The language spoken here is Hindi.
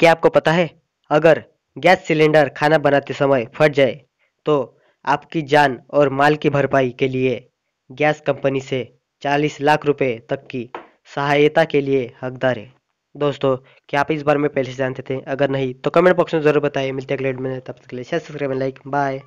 क्या आपको पता है अगर गैस सिलेंडर खाना बनाते समय फट जाए तो आपकी जान और माल की भरपाई के लिए गैस कंपनी से 40 लाख रुपए तक की सहायता के लिए हकदार है दोस्तों क्या आप इस बारे में पहले से जानते थे अगर नहीं तो कमेंट बॉक्स में जरूर बताएं मिलते अगले में तब तक के लिए सब्सक्राइब लाइक बाय